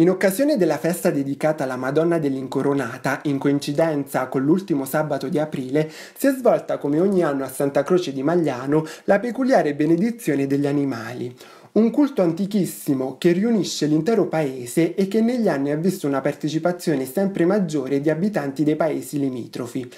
In occasione della festa dedicata alla Madonna dell'Incoronata, in coincidenza con l'ultimo sabato di aprile, si è svolta come ogni anno a Santa Croce di Magliano la peculiare benedizione degli animali un culto antichissimo che riunisce l'intero paese e che negli anni ha visto una partecipazione sempre maggiore di abitanti dei paesi limitrofi.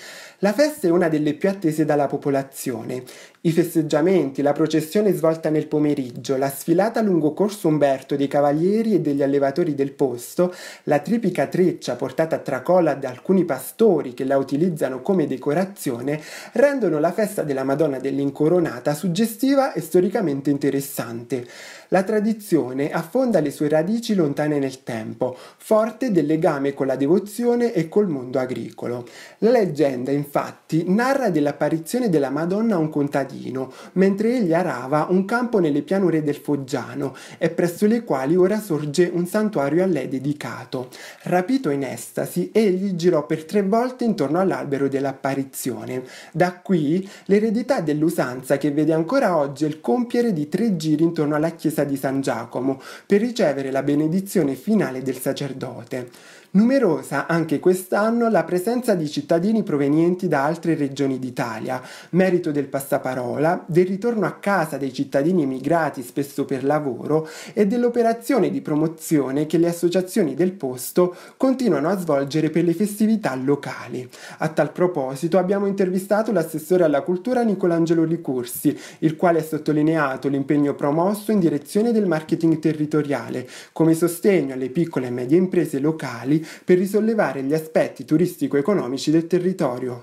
La festa è una delle più attese dalla popolazione. I festeggiamenti, la processione svolta nel pomeriggio, la sfilata lungo Corso Umberto dei cavalieri e degli allevatori del posto, la tripica treccia portata a tracola da alcuni pastori che la utilizzano come decorazione, rendono la festa della Madonna dell'Incoronata suggestiva e storicamente interessante. La tradizione affonda le sue radici lontane nel tempo, forte del legame con la devozione e col mondo agricolo. La leggenda, infatti, narra dell'apparizione della Madonna a un contadino, mentre egli arava un campo nelle pianure del Foggiano e presso le quali ora sorge un santuario a lei dedicato. Rapito in estasi, egli girò per tre volte intorno all'albero dell'apparizione. Da qui l'eredità dell'usanza che vede ancora oggi il compiere di tre giri intorno alla chiesa di San Giacomo per ricevere la benedizione finale del sacerdote. Numerosa anche quest'anno la presenza di cittadini provenienti da altre regioni d'Italia, merito del passaparola, del ritorno a casa dei cittadini emigrati spesso per lavoro e dell'operazione di promozione che le associazioni del posto continuano a svolgere per le festività locali. A tal proposito abbiamo intervistato l'assessore alla cultura Nicolangelo Ricursi, il quale ha sottolineato l'impegno promosso in direzione del marketing territoriale come sostegno alle piccole e medie imprese locali per risollevare gli aspetti turistico-economici del territorio.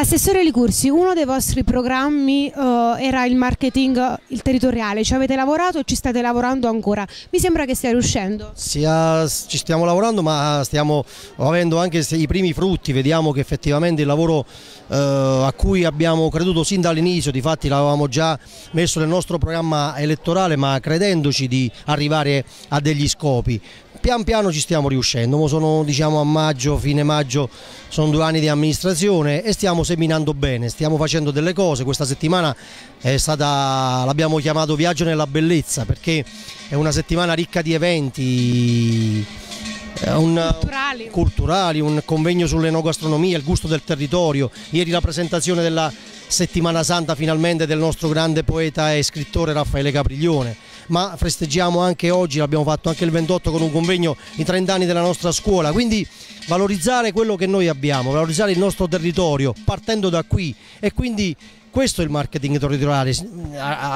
Assessore Licursi, uno dei vostri programmi uh, era il marketing il territoriale, ci avete lavorato o ci state lavorando ancora, mi sembra che stia riuscendo. Sia, ci stiamo lavorando ma stiamo avendo anche i primi frutti, vediamo che effettivamente il lavoro uh, a cui abbiamo creduto sin dall'inizio, di fatti l'avevamo già messo nel nostro programma elettorale ma credendoci di arrivare a degli scopi, pian piano ci stiamo riuscendo, sono diciamo, a maggio, fine maggio, sono due anni di amministrazione e stiamo seminando bene, stiamo facendo delle cose, questa settimana è stata, l'abbiamo chiamato viaggio nella bellezza perché è una settimana ricca di eventi, eh, un, culturali. culturali. un convegno sull'enogastronomia, il gusto del territorio, ieri la presentazione della settimana santa finalmente del nostro grande poeta e scrittore Raffaele Capriglione, ma festeggiamo anche oggi, l'abbiamo fatto anche il 28 con un convegno i 30 anni della nostra scuola, quindi valorizzare quello che noi abbiamo, valorizzare il nostro territorio partendo da qui e quindi questo è il marketing territoriale.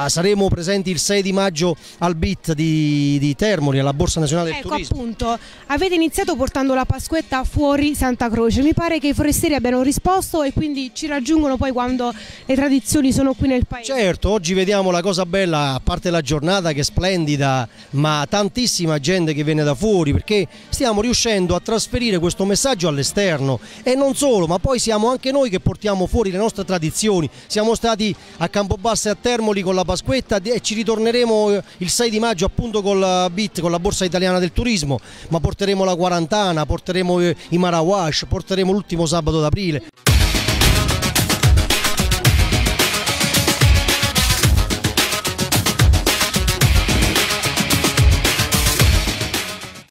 Saremo presenti il 6 di maggio al BIT di, di Termoli, alla Borsa Nazionale ecco, del Turismo. appunto, avete iniziato portando la Pasquetta fuori Santa Croce. Mi pare che i forestieri abbiano risposto e quindi ci raggiungono poi quando le tradizioni sono qui nel paese. Certo, oggi vediamo la cosa bella, a parte la giornata che è splendida, ma tantissima gente che viene da fuori perché stiamo riuscendo a trasferire questo messaggio all'esterno e non solo, ma poi siamo anche noi che portiamo fuori le nostre tradizioni, siamo siamo stati a Campobasso e a Termoli con la Pasquetta e ci ritorneremo eh, il 6 di maggio appunto con la eh, BIT, con la Borsa Italiana del Turismo, ma porteremo la Quarantana, porteremo eh, i Marawash, porteremo l'ultimo sabato d'aprile.